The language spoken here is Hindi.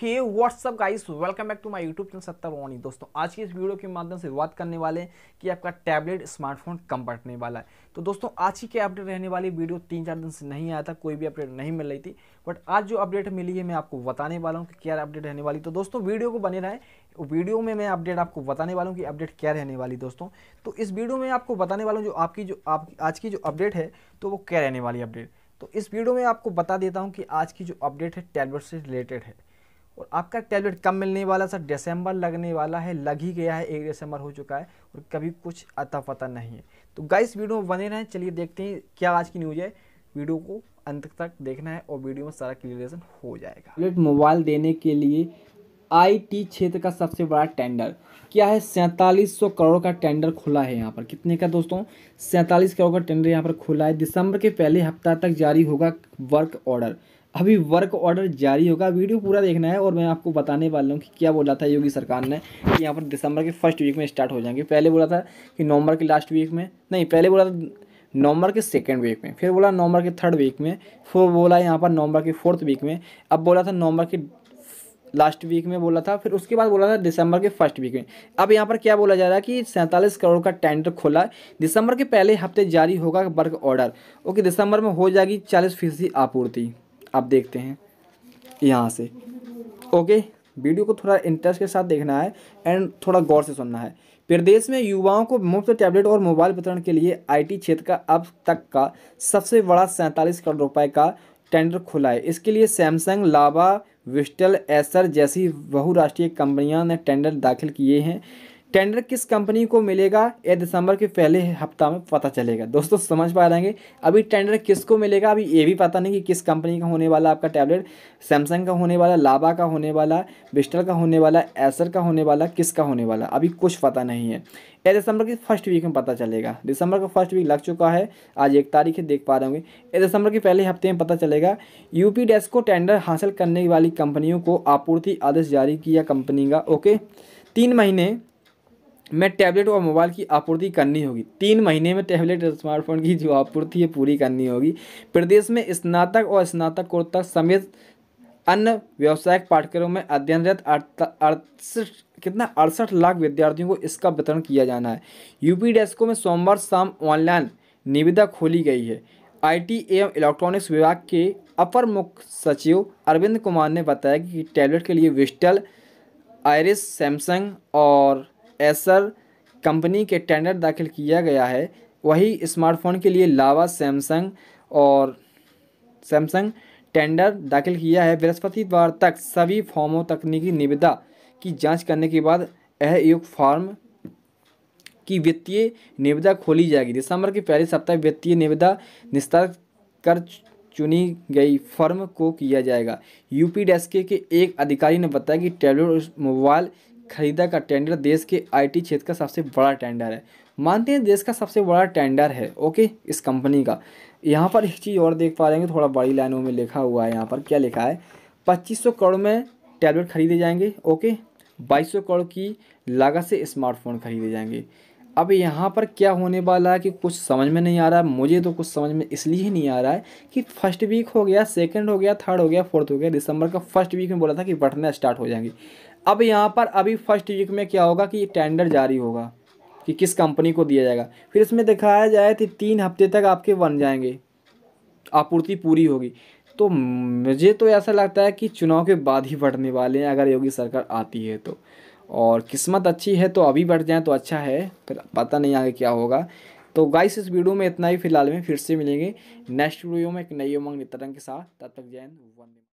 hey what's up guys welcome back to my YouTube channel सत्तर वानी दोस्तों आज की इस वीडियो के माध्यम से बात करने वाले हैं कि आपका टैबलेट स्मार्टफोन कम बटने वाला है तो दोस्तों आज की क्या अपडेट रहने वाली वीडियो तीन चार दिन से नहीं आया था कोई भी अपडेट नहीं मिल रही थी बट आज जो अपडेट मिली है मैं आपको बताने वाला हूँ कि क्या अपडेट रहने वाली तो दोस्तों वीडियो को बने रहे वीडियो में मैं अपडेट आपको बताने वाला हूँ कि अपडेट क्या रहने वाली दोस्तों तो इस वीडियो में आपको बताने वाला हूँ जो आपकी जो आप आज की जो अपडेट है तो वो क्या रहने वाली अपडेट तो इस वीडियो में आपको बता देता हूँ कि आज की जो अपडेट है टैबलेट से रिलेटेड है और आपका टैबलेट कब मिलने वाला सर दिसंबर लगने वाला है लग ही गया है एक दिसंबर हो चुका है और कभी कुछ अता पता नहीं है तो गाइस वीडियो में बने रहें चलिए देखते हैं क्या आज की न्यूज है वीडियो को अंत तक देखना है और वीडियो में सारा क्लियरेशन हो जाएगा टैबलेट मोबाइल देने के लिए आईटी क्षेत्र का सबसे बड़ा टेंडर क्या है सैंतालीस सौ करोड़ का टेंडर खुला है यहाँ पर कितने का दोस्तों सैंतालीस करोड़ का टेंडर यहाँ पर खुला है दिसंबर के पहले हफ्ता तक जारी होगा वर्क ऑर्डर अभी वर्क ऑर्डर जारी होगा वीडियो पूरा देखना है और मैं आपको बताने वाला हूँ कि क्या बोला था योगी सरकार ने कि यहाँ पर दिसंबर के फर्स्ट वीक में स्टार्ट हो जाएंगे पहले बोला था कि नवंबर के लास्ट वीक में नहीं पहले बोला था नवंबर के सेकेंड वीक में फिर बोला नवंबर के थर्ड वीक में फिर बोला यहाँ पर नवंबर के फोर्थ वीक में अब बोला था नवंबर के लास्ट वीक में बोला था फिर उसके बाद बोला था दिसंबर के फर्स्ट वीक में अब यहाँ पर क्या बोला जा रहा है कि सैंतालीस करोड़ का टेंडर खोला दिसंबर के पहले हफ्ते जारी होगा वर्क ऑर्डर ओके दिसंबर में हो जाएगी चालीस फीसदी आपूर्ति आप देखते हैं यहाँ से ओके वीडियो को थोड़ा इंटरेस्ट के साथ देखना है एंड थोड़ा गौर से सुनना है प्रदेश में युवाओं को मुफ्त टैबलेट और मोबाइल वितरण के लिए आईटी क्षेत्र का अब तक का सबसे बड़ा सैंतालीस करोड़ रुपए का टेंडर खुला है इसके लिए सैमसंग लावा विस्टल एसर जैसी बहुराष्ट्रीय कंपनियां ने टेंडर दाखिल किए हैं टेंडर किस कंपनी को मिलेगा यह दिसंबर के पहले हफ्ता में पता चलेगा दोस्तों समझ पा हैं अभी टेंडर किसको मिलेगा अभी ये भी पता नहीं कि किस कंपनी का होने वाला आपका टैबलेट सैमसंग का होने वाला लाबा का होने वाला बिस्टल का होने वाला एसर का होने वाला किसका होने वाला अभी कुछ पता नहीं है यह दिसंबर के फर्स्ट वीक में पता चलेगा दिसंबर का फर्स्ट वीक लग चुका है आज एक तारीख है देख पा रहे होंगे यह दिसंबर के पहले हफ्ते में पता चलेगा यूपी डेस्क को टेंडर हासिल करने वाली कंपनियों को आपूर्ति आदेश जारी किया कंपनी का ओके तीन महीने में टैबलेट और मोबाइल की आपूर्ति करनी होगी तीन महीने में टैबलेट और स्मार्टफोन की जो आपूर्ति है पूरी करनी होगी प्रदेश में स्नातक और स्नातकोत्तर समेत अन्य व्यावसायिक पाठ्यक्रमों में अध्ययनरत अड़सठ कितना अड़सठ लाख विद्यार्थियों को इसका वितरण किया जाना है यूपी डेस्को में सोमवार शाम ऑनलाइन निविदा खोली गई है आईटी एवं इलेक्ट्रॉनिक्स विभाग के अपर मुख्य सचिव अरविंद कुमार ने बताया कि टैबलेट के लिए विस्टल आयरिस सैमसंग और एसर कंपनी के टेंडर दाखिल किया गया है वही स्मार्टफोन के लिए लावा सैमसंग और सैमसंग टेंडर दाखिल किया है बृहस्पतिवार तक सभी फॉर्मों तकनीकी निविदा की जांच करने के बाद यह युग फॉर्म की वित्तीय निविदा खोली जाएगी दिसंबर के पहले सप्ताह वित्तीय निविदा निस्तार कर चुनी गई फर्म को किया जाएगा यूपी डेस्के के एक अधिकारी ने बताया कि टैबलेट और मोबाइल खरीदा का टेंडर देश के आईटी क्षेत्र का सबसे बड़ा टेंडर है मानते हैं देश का सबसे बड़ा टेंडर है ओके इस कंपनी का यहाँ पर एक चीज़ और देख पा रहे हैं थोड़ा बड़ी लाइनों में लिखा हुआ है यहाँ पर क्या लिखा है पच्चीस करोड़ में टैबलेट खरीदे जाएंगे ओके बाईस करोड़ की लागत से स्मार्टफोन खरीदे जाएंगे अब यहाँ पर क्या होने वाला है कि कुछ समझ में नहीं आ रहा है मुझे तो कुछ समझ में इसलिए ही नहीं आ रहा है कि फर्स्ट वीक हो गया सेकंड हो गया थर्ड हो गया फोर्थ हो गया दिसंबर का फर्स्ट वीक में बोला था कि बढ़ना स्टार्ट हो जाएंगे अब यहाँ पर अभी फर्स्ट वीक में क्या होगा कि टेंडर जारी होगा कि किस कंपनी को दिया जाएगा फिर इसमें दिखाया जाए तो तीन हफ्ते तक आपके बन जाएंगे आपूर्ति पूरी होगी तो मुझे तो ऐसा लगता है कि चुनाव के बाद ही बढ़ने वाले हैं अगर योगी सरकार आती है तो और किस्मत अच्छी है तो अभी बढ़ जाए तो अच्छा है फिर पता नहीं आगे क्या होगा तो गाइस इस वीडियो में इतना ही फिलहाल में फिर से मिलेंगे नेक्स्ट वीडियो में एक नई उमंग नितरंग के साथ तब तक जैन वंदे